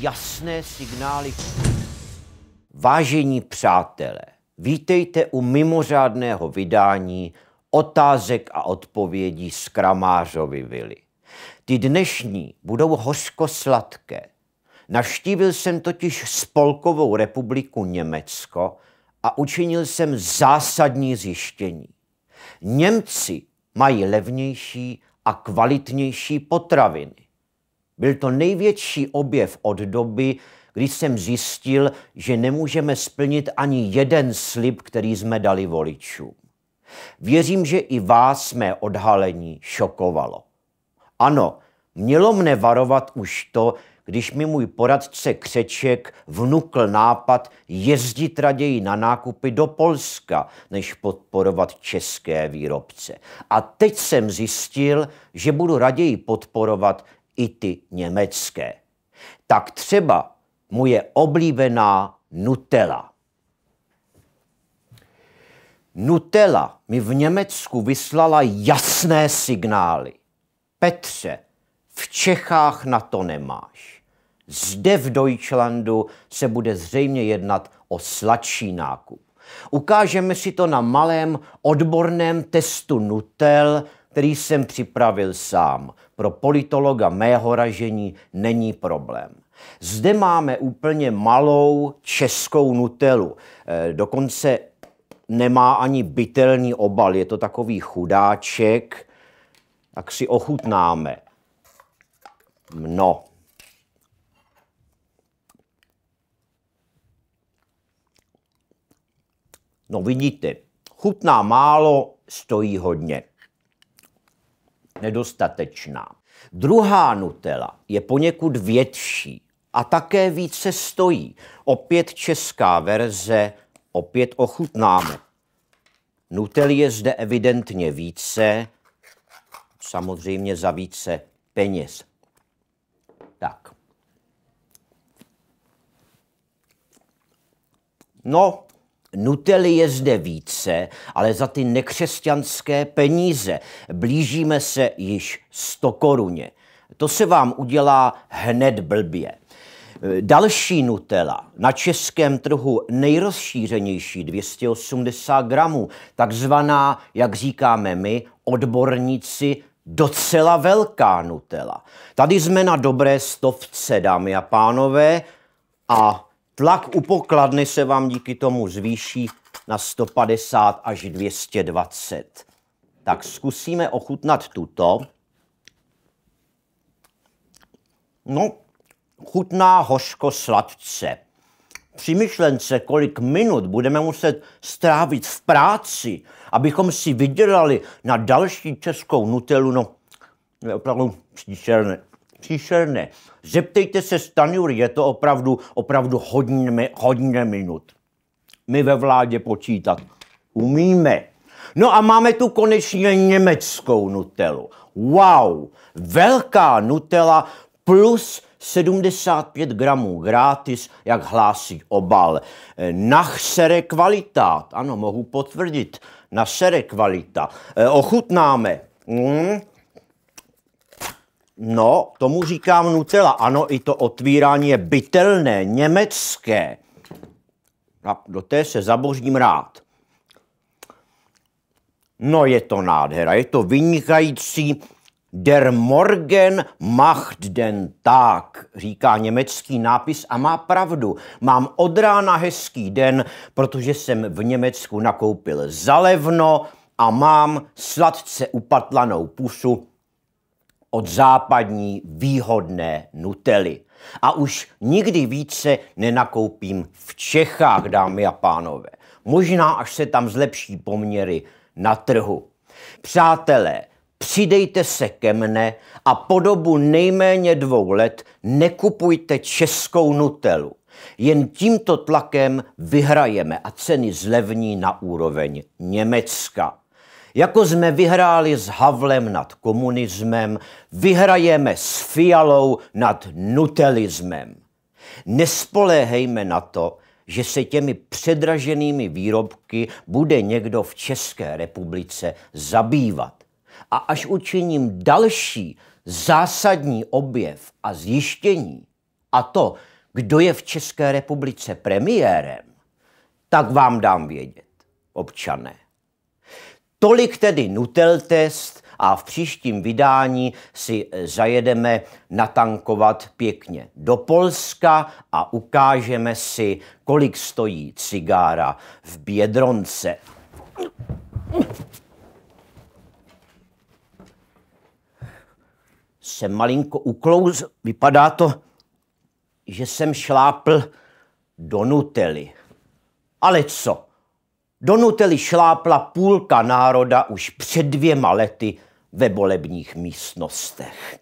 jasné signály. Vážení přátelé, vítejte u mimořádného vydání otázek a odpovědí z Kramářovy vily. Ty dnešní budou hořko-sladké. Naštívil jsem totiž Spolkovou republiku Německo a učinil jsem zásadní zjištění. Němci mají levnější a kvalitnější potraviny. Byl to největší objev od doby, když jsem zjistil, že nemůžeme splnit ani jeden slib, který jsme dali voličům. Věřím, že i vás mé odhalení šokovalo. Ano, mělo mne varovat už to, když mi můj poradce Křeček vnukl nápad jezdit raději na nákupy do Polska, než podporovat české výrobce. A teď jsem zjistil, že budu raději podporovat i ty německé. Tak třeba mu je oblíbená Nutella. Nutella mi v Německu vyslala jasné signály. Petře, v Čechách na to nemáš. Zde v Deutschlandu se bude zřejmě jednat o sladší nákup. Ukážeme si to na malém odborném testu Nutel který jsem připravil sám. Pro politologa mého ražení není problém. Zde máme úplně malou českou nutelu. E, eh, dokonce nemá ani bytelný obal, je to takový chudáček. Tak si ochutnáme. No. No vidíte, chutná málo, stojí hodně nedostatečná. Druhá Nutella je poněkud větší a také více stojí. Opět česká verze, opět ochutnáme. Nutel je zde evidentně více, samozřejmě za více peněz. Tak. No, Nutely je zde více, ale za ty nekřesťanské peníze blížíme se již 100 koruně. To se vám udělá hned blbě. Další Nutella, na českém trhu nejrozšířenější 280 gramů, takzvaná, jak říkáme my, odborníci, docela velká Nutella. Tady jsme na dobré stovce, dámy a pánové, a Tlak u pokladny se vám díky tomu zvýší na 150 až 220. Tak zkusíme ochutnat tuto. No, chutná hořko sladce. Při myšlence, kolik minut budeme muset strávit v práci, abychom si vydělali na další českou nutelu, no, je opravdu příšerné. Příšerné. Zeptejte se Stanjury, je to opravdu, opravdu hodně, hodně minut. My ve vládě počítat umíme. No a máme tu konečně německou nutelu. Wow, velká nutela plus 75 gramů gratis, jak hlásí obal. E, Nach sere kvalita, ano, mohu potvrdit, na sere kvalita. E, ochutnáme. Mm. No, tomu říkám Nutella. Ano, i to otvírání je bytelné, německé. A no, do té se zabožním rád. No, je to nádhera, je to vynikající Der Morgen macht den Tag, říká německý nápis a má pravdu. Mám od rána hezký den, protože jsem v Německu nakoupil zalevno a mám sladce upatlanou pusu od západní výhodné nutely. A už nikdy více nenakoupím v Čechách, dámy a pánové. Možná, až se tam zlepší poměry na trhu. Přátelé, přidejte se ke mne a po dobu nejméně dvou let nekupujte českou nutelu. Jen tímto tlakem vyhrajeme a ceny zlevní na úroveň Německa. Jako jsme vyhráli s Havlem nad komunismem, vyhrajeme s Fialou nad nutelismem. Nespoléhejme na to, že se těmi předraženými výrobky bude někdo v České republice zabývat. A až učiním další zásadní objev a zjištění, a to, kdo je v České republice premiérem, tak vám dám vědět, občané. Tolik tedy Nutel test a v příštím vydání si eh, zajedeme natankovat pěkně do Polska a ukážeme si, kolik stojí cigára v Bědronce. Jsem malinko uklouz, vypadá to, že jsem šlápl do Nutely. Ale co? Do Nutelli šlápla půlka národa už před dvěma lety ve volebních místnostech.